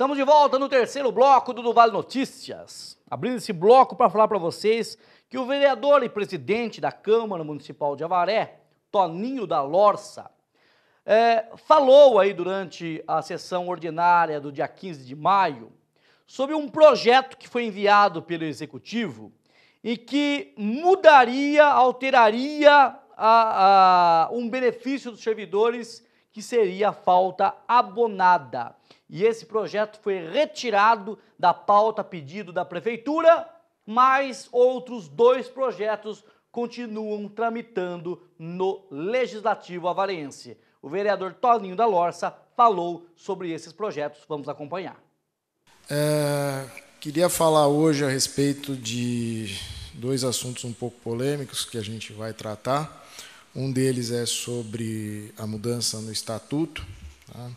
Estamos de volta no terceiro bloco do Vale Notícias. Abrindo esse bloco para falar para vocês que o vereador e presidente da Câmara Municipal de Avaré, Toninho da Lorça, é, falou aí durante a sessão ordinária do dia 15 de maio sobre um projeto que foi enviado pelo Executivo e que mudaria, alteraria a, a, um benefício dos servidores que seria a falta abonada e esse projeto foi retirado da pauta pedido da prefeitura, mas outros dois projetos continuam tramitando no Legislativo Avarense. O vereador Toninho da Lorça falou sobre esses projetos, vamos acompanhar. É, queria falar hoje a respeito de dois assuntos um pouco polêmicos que a gente vai tratar. Um deles é sobre a mudança no estatuto. Tá?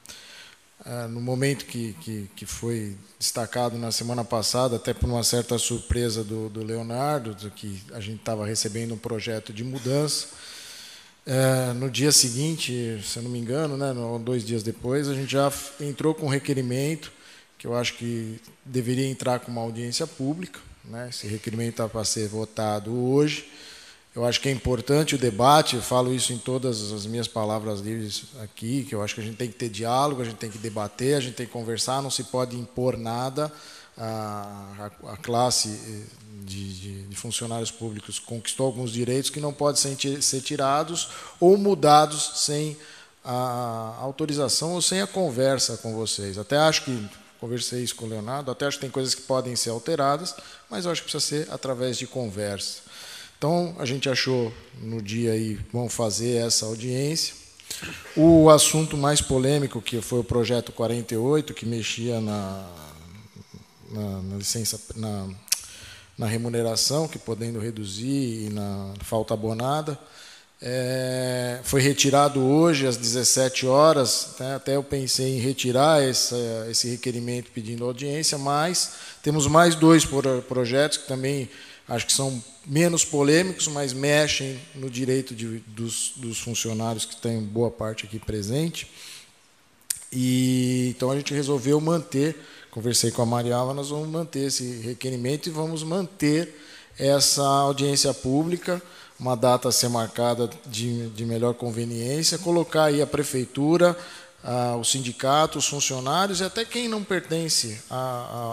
Ah, no momento que, que, que, foi destacado na semana passada, até por uma certa surpresa do, do Leonardo, do que a gente estava recebendo um projeto de mudança. Eh, no dia seguinte, se eu não me engano, né, dois dias depois, a gente já entrou com um requerimento, que eu acho que deveria entrar com uma audiência pública. Né, esse requerimento está para ser votado hoje. Eu acho que é importante o debate, eu falo isso em todas as minhas palavras livres aqui, que eu acho que a gente tem que ter diálogo, a gente tem que debater, a gente tem que conversar, não se pode impor nada. A, a, a classe eh, de, de, de, funcionários públicos conquistou alguns direitos que não podem ser, ser tirados ou mudados sem a autorização ou sem a conversa com vocês. Até acho que conversei isso com o Leonardo, até acho que tem coisas que podem ser alteradas, mas eu acho que precisa ser através de conversa. Então, a gente achou no dia aí, vamos fazer essa audiência. O assunto mais polêmico, que foi o projeto 48, que mexia na, na, na licença, na, na, remuneração, que podendo reduzir e na falta abonada, é, foi retirado hoje às 17 horas. Né, até eu pensei em retirar essa, esse requerimento pedindo audiência, mas temos mais dois projetos que também acho que são menos polêmicos, mas mexem no direito de, dos, dos, funcionários que tem boa parte aqui presente. E então a gente resolveu manter, conversei com a Mariava, nós vamos manter esse requerimento e vamos manter essa audiência pública, uma data a ser marcada de, de melhor conveniência, colocar aí a prefeitura, ah, os sindicatos, os funcionários e até quem não pertence a,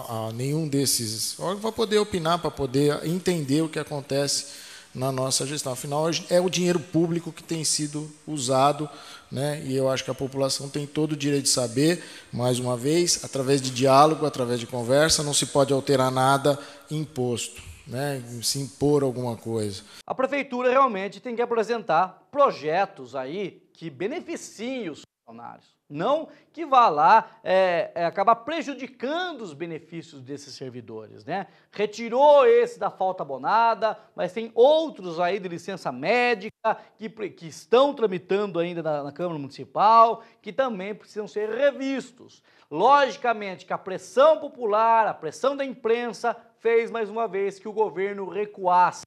a, a nenhum desses órgãos vai poder opinar para poder entender o que acontece na nossa gestão. Afinal, é o dinheiro público que tem sido usado, né? e eu acho que a população tem todo o direito de saber, mais uma vez, através de diálogo, através de conversa, não se pode alterar nada imposto, né? se impor alguma coisa. A prefeitura realmente tem que apresentar projetos aí que beneficiem os funcionários. Não que vá lá é, é, acabar prejudicando os benefícios desses servidores, né? Retirou esse da falta abonada, mas tem outros aí de licença médica que, que estão tramitando ainda na, na Câmara Municipal, que também precisam ser revistos. Logicamente que a pressão popular, a pressão da imprensa fez mais uma vez que o governo recuasse.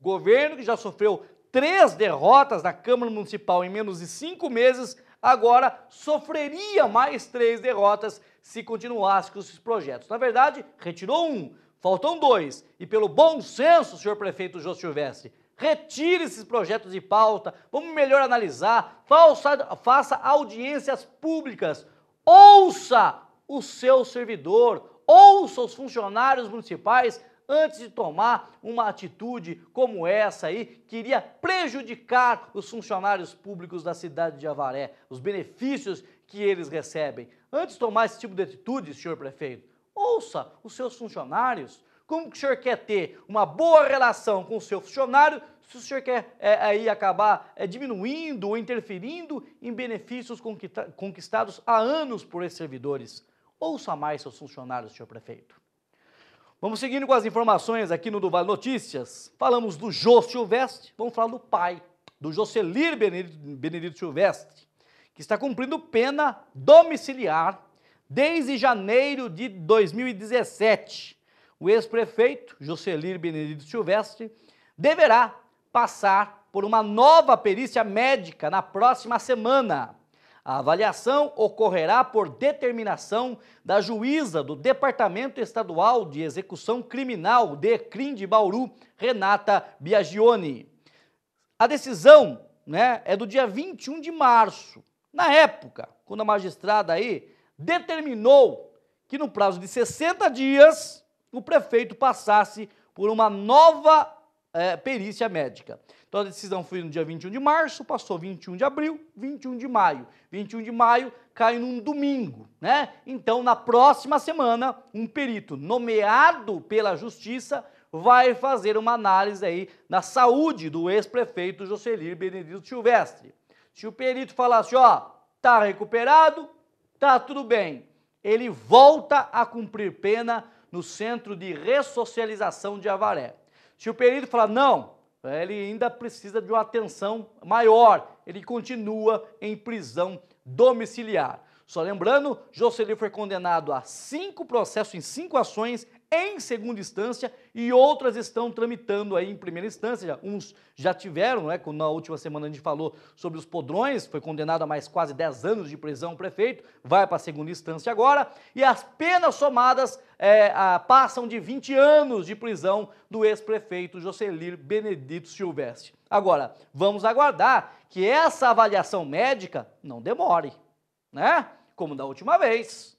O governo que já sofreu três derrotas na Câmara Municipal em menos de cinco meses agora sofreria mais três derrotas se continuasse com esses projetos. Na verdade, retirou um, faltam dois. E pelo bom senso, senhor prefeito Jô Silvestre, retire esses projetos de pauta, vamos melhor analisar, faça, faça audiências públicas, ouça o seu servidor, ouça os funcionários municipais antes de tomar uma atitude como essa aí, que iria prejudicar os funcionários públicos da cidade de Avaré, os benefícios que eles recebem. Antes de tomar esse tipo de atitude, senhor prefeito, ouça os seus funcionários. Como que o senhor quer ter uma boa relação com o seu funcionário se o senhor quer é, aí acabar é, diminuindo ou interferindo em benefícios conquistados há anos por esses servidores? Ouça mais seus funcionários, senhor prefeito. Vamos seguindo com as informações aqui no Duval Notícias. Falamos do Jô Silvestre, vamos falar do pai, do Jocelir Benedito Silvestre, que está cumprindo pena domiciliar desde janeiro de 2017. O ex-prefeito Jocelir Benedito Silvestre deverá passar por uma nova perícia médica na próxima semana. A avaliação ocorrerá por determinação da juíza do Departamento Estadual de Execução Criminal de CRIM de Bauru, Renata Biagione. A decisão né, é do dia 21 de março. Na época, quando a magistrada aí determinou que no prazo de 60 dias o prefeito passasse por uma nova é, perícia médica. Então a decisão foi no dia 21 de março, passou 21 de abril, 21 de maio. 21 de maio cai num domingo, né? Então na próxima semana, um perito nomeado pela justiça vai fazer uma análise aí na saúde do ex-prefeito Jocelir Benedito Silvestre. Se o perito falasse, assim, ó, tá recuperado, tá tudo bem, ele volta a cumprir pena no Centro de Ressocialização de Avaré. Se o perito falar não, ele ainda precisa de uma atenção maior, ele continua em prisão domiciliar. Só lembrando, Jocelyn foi condenado a cinco processos em cinco ações em segunda instância e outras estão tramitando aí em primeira instância. Já, uns já tiveram, né? na última semana a gente falou sobre os podrões, foi condenado a mais quase 10 anos de prisão o prefeito, vai para a segunda instância agora, e as penas somadas é, a, passam de 20 anos de prisão do ex-prefeito Jocelir Benedito Silvestre. Agora, vamos aguardar que essa avaliação médica não demore, né? Como da última vez.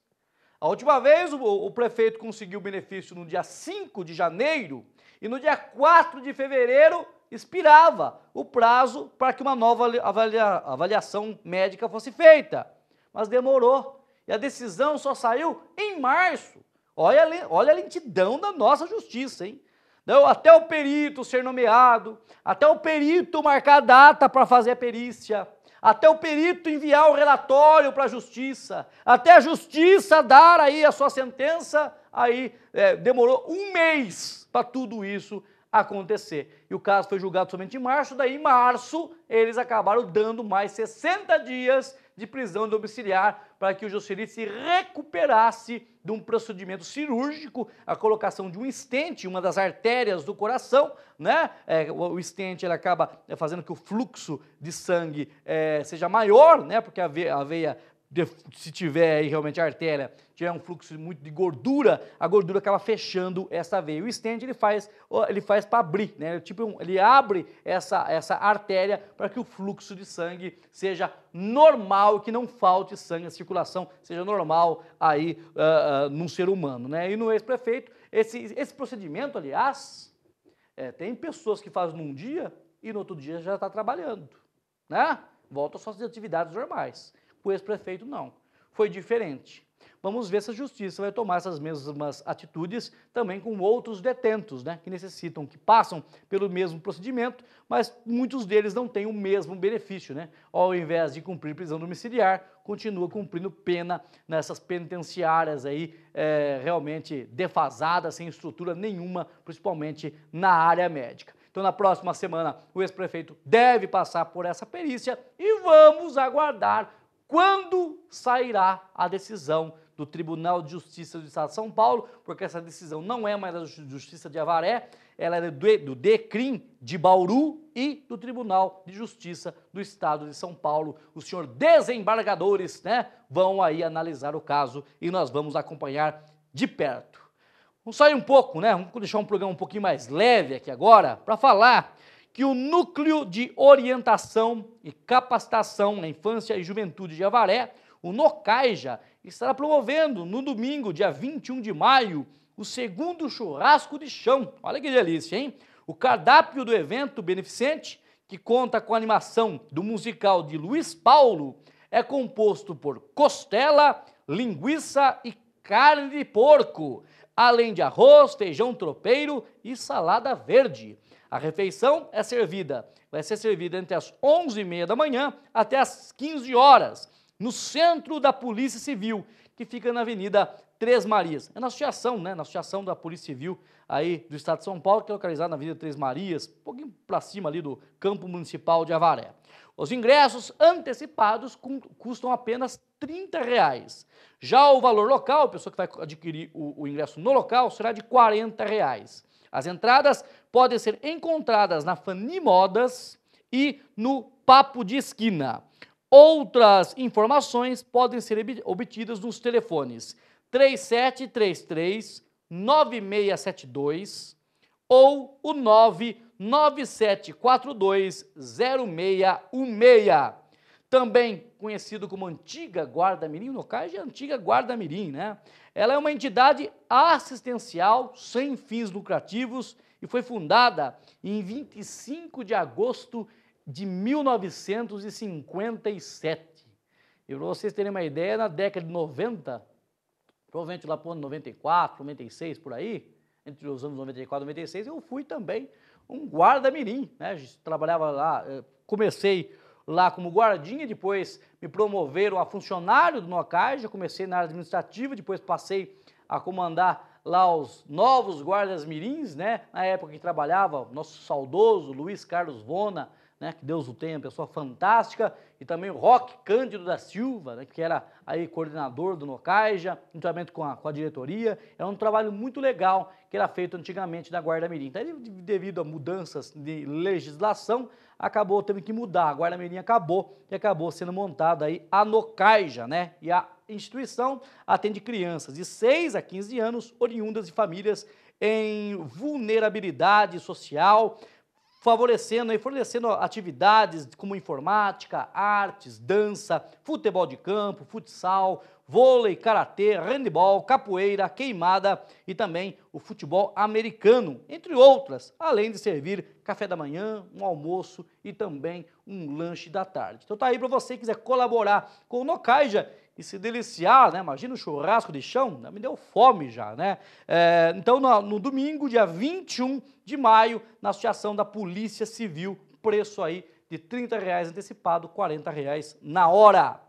A última vez o, o prefeito conseguiu o benefício no dia 5 de janeiro e no dia 4 de fevereiro expirava o prazo para que uma nova avalia, avaliação médica fosse feita. Mas demorou e a decisão só saiu em março. Olha, olha a lentidão da nossa justiça, hein? Não, até o perito ser nomeado, até o perito marcar data para fazer a perícia, até o perito enviar o relatório para a justiça, até a justiça dar aí a sua sentença, aí é, demorou um mês para tudo isso acontecer. E o caso foi julgado somente em março, daí em março eles acabaram dando mais 60 dias de prisão domiciliar para que o Jocelyn se recuperasse de um procedimento cirúrgico, a colocação de um estente, uma das artérias do coração, né? É, o estente ele acaba fazendo que o fluxo de sangue é, seja maior, né? Porque a veia, a veia se tiver aí realmente a artéria, tiver um fluxo muito de gordura, a gordura acaba fechando essa veia. O stent ele faz, ele faz para abrir, né? Ele, tipo, ele abre essa, essa artéria para que o fluxo de sangue seja normal, que não falte sangue, a circulação seja normal aí uh, uh, num ser humano, né? E no ex-prefeito, esse, esse procedimento, aliás, é, tem pessoas que fazem num dia e no outro dia já está trabalhando, né? Volta às suas atividades normais. O ex-prefeito não. Foi diferente. Vamos ver se a justiça vai tomar essas mesmas atitudes também com outros detentos, né, que necessitam, que passam pelo mesmo procedimento, mas muitos deles não têm o mesmo benefício, né? Ao invés de cumprir prisão domiciliar, continua cumprindo pena nessas penitenciárias aí é, realmente defasadas, sem estrutura nenhuma, principalmente na área médica. Então, na próxima semana, o ex-prefeito deve passar por essa perícia e vamos aguardar quando sairá a decisão do Tribunal de Justiça do Estado de São Paulo, porque essa decisão não é mais da Justiça de Avaré, ela é do DECRIM de Bauru e do Tribunal de Justiça do Estado de São Paulo. Os senhores desembargadores né, vão aí analisar o caso e nós vamos acompanhar de perto. Vamos sair um pouco, né? Vamos deixar um programa um pouquinho mais leve aqui agora para falar que o Núcleo de Orientação e Capacitação na Infância e Juventude de Avaré, o NOCAIJA, estará promovendo no domingo, dia 21 de maio, o segundo churrasco de chão. Olha que delícia, hein? O cardápio do evento beneficente, que conta com a animação do musical de Luiz Paulo, é composto por costela, linguiça e carne de porco, além de arroz, feijão tropeiro e salada verde. A refeição é servida, vai ser servida entre as 11h30 da manhã até as 15 horas, no centro da Polícia Civil, que fica na Avenida Três Marias. É na associação, né? Na associação da Polícia Civil aí do Estado de São Paulo, que é localizada na Avenida Três Marias, um pouquinho para cima ali do campo municipal de Avaré. Os ingressos antecipados custam apenas R$ reais. Já o valor local, a pessoa que vai adquirir o, o ingresso no local, será de R$ reais. As entradas podem ser encontradas na Fani Modas e no Papo de Esquina. Outras informações podem ser obtidas nos telefones 3733 9672 ou o 0616. Também conhecido como Antiga Guarda Mirim, no caso é Antiga Guarda Mirim, né? Ela é uma entidade assistencial sem fins lucrativos e foi fundada em 25 de agosto de 1957. E para vocês terem uma ideia, na década de 90, provavelmente lá por 94, 96, por aí, entre os anos 94 e 96, eu fui também um guarda-mirim, né? Trabalhava lá, eh, comecei lá como guardinha, depois me promoveram a funcionário do NOCAI, já comecei na área administrativa, depois passei a comandar lá os novos guardas mirins, né? Na época que trabalhava nosso saudoso Luiz Carlos Vona, né? Que Deus o tenha, pessoa fantástica, e também o Roque Cândido da Silva, né? Que era aí coordenador do Nocaija, em com a, com a diretoria. Era é um trabalho muito legal que era feito antigamente na Guarda Mirim. Então, devido a mudanças de legislação, acabou tendo que mudar. A Guarda Mirim acabou e acabou sendo montada aí a Nocaija, né? E a instituição atende crianças de 6 a 15 anos, oriundas de famílias em vulnerabilidade social, favorecendo e fornecendo atividades como informática, artes, dança, futebol de campo, futsal, vôlei, karatê, handebol, capoeira, queimada e também o futebol americano, entre outras, além de servir café da manhã, um almoço e também um lanche da tarde. Então tá aí para você que quiser colaborar com o Nocaija e se deliciar, né? Imagina o churrasco de chão, né? me deu fome já, né? É, então, no, no, domingo, dia 21 de maio, na Associação da Polícia Civil, preço aí de R$ 30 reais antecipado, R$ 40 reais na hora.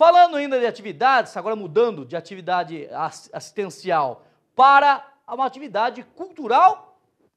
Falando ainda de atividades, agora mudando de atividade assistencial para uma atividade cultural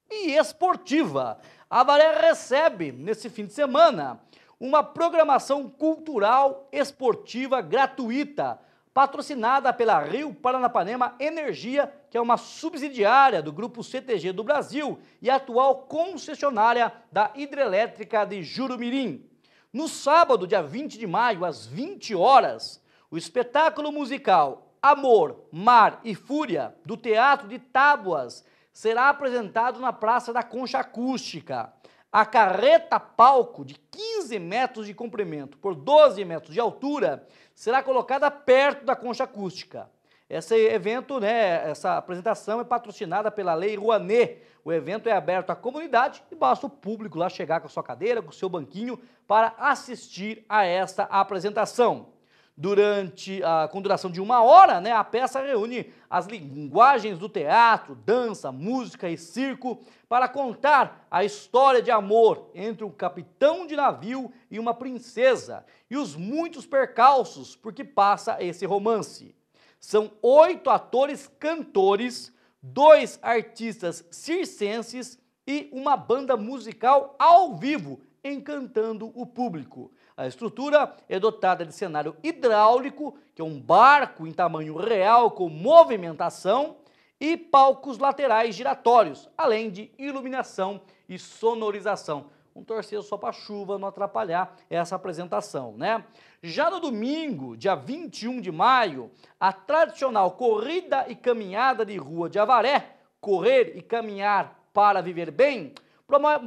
e esportiva. A Valéria recebe, nesse fim de semana, uma programação cultural esportiva gratuita, patrocinada pela Rio Paranapanema Energia, que é uma subsidiária do Grupo CTG do Brasil e atual concessionária da hidrelétrica de Jurumirim. No sábado, dia 20 de maio, às 20 horas, o espetáculo musical Amor, Mar e Fúria, do Teatro de Tábuas, será apresentado na Praça da Concha Acústica. A carreta palco de 15 metros de comprimento por 12 metros de altura será colocada perto da concha acústica. Esse evento, né, essa apresentação é patrocinada pela Lei Rouanet. O evento é aberto à comunidade e basta o público lá chegar com a sua cadeira, com o seu banquinho, para assistir a esta apresentação. Durante a, com duração de uma hora, né, a peça reúne as linguagens do teatro, dança, música e circo para contar a história de amor entre um capitão de navio e uma princesa e os muitos percalços por que passa esse romance. São oito atores cantores, dois artistas circenses e uma banda musical ao vivo, encantando o público. A estrutura é dotada de cenário hidráulico, que é um barco em tamanho real com movimentação, e palcos laterais giratórios, além de iluminação e sonorização um torcer só para chuva não atrapalhar essa apresentação, né? Já no domingo, dia 21 de maio, a tradicional corrida e caminhada de rua de Avaré, correr e caminhar para viver bem,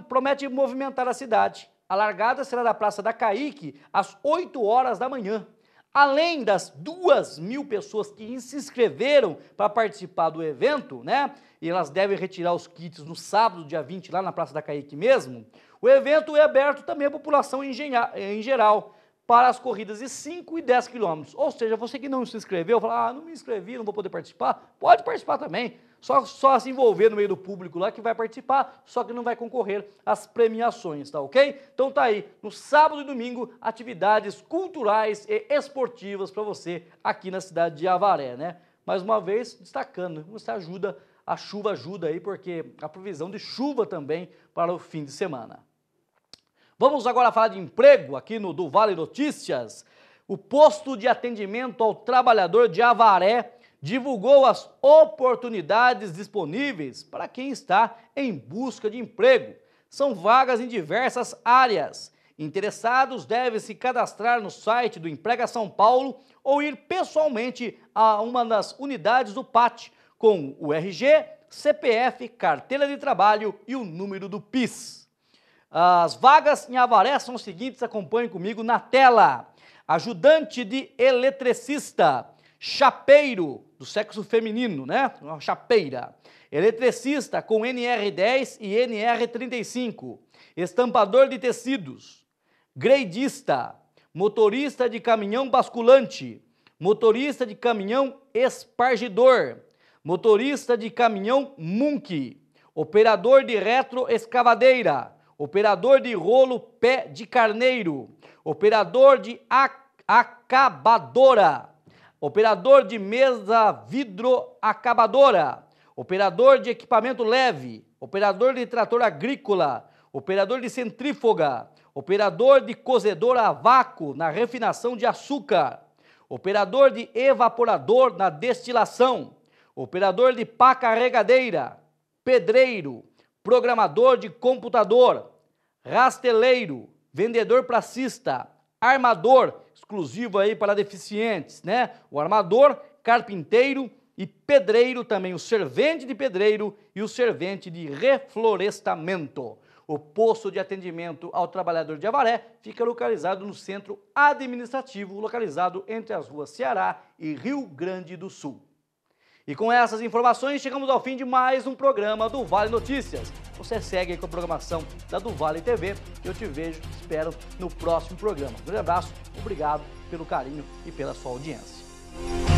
promete movimentar a cidade. A largada será da Praça da Caique às 8 horas da manhã. Além das duas mil pessoas que se inscreveram para participar do evento, né? E elas devem retirar os kits no sábado, dia 20, lá na Praça da Caique mesmo. O evento é aberto também à população em geral para as corridas de 5 e 10 quilômetros. Ou seja, você que não se inscreveu, fala, ah, não me inscrevi, não vou poder participar, pode participar também. Só, só se envolver no meio do público lá que vai participar, só que não vai concorrer às premiações, tá ok? Então tá aí, no sábado e domingo, atividades culturais e esportivas para você aqui na cidade de Avaré, né? Mais uma vez, destacando, você ajuda, a chuva ajuda aí, porque a previsão de chuva também para o fim de semana. Vamos agora falar de emprego aqui no do Vale Notícias. O posto de atendimento ao trabalhador de Avaré divulgou as oportunidades disponíveis para quem está em busca de emprego. São vagas em diversas áreas. Interessados devem se cadastrar no site do Emprega São Paulo ou ir pessoalmente a uma das unidades do PAT com o RG, CPF, carteira de trabalho e o número do PIS. As vagas em Avaré são as seguintes, acompanhe comigo na tela. Ajudante de eletricista, chapeiro, do sexo feminino, né? Uma chapeira. Eletricista com NR10 e NR35. Estampador de tecidos. Greidista. Motorista de caminhão basculante. Motorista de caminhão espargidor. Motorista de caminhão munk. Operador de retroescavadeira operador de rolo pé de carneiro, operador de acabadora, operador de mesa vidroacabadora, operador de equipamento leve, operador de trator agrícola, operador de centrífuga, operador de cozedora a vácuo na refinação de açúcar, operador de evaporador na destilação, operador de pá carregadeira, pedreiro, programador de computador, rasteleiro, vendedor placista, armador, exclusivo aí para deficientes, né? O armador, carpinteiro e pedreiro também, o servente de pedreiro e o servente de reflorestamento. O posto de atendimento ao trabalhador de Avaré fica localizado no centro administrativo, localizado entre as ruas Ceará e Rio Grande do Sul. E com essas informações, chegamos ao fim de mais um programa do Vale Notícias. Você segue com a programação da do TV. Eu te vejo, espero, no próximo programa. Um grande abraço, obrigado pelo carinho e pela sua audiência.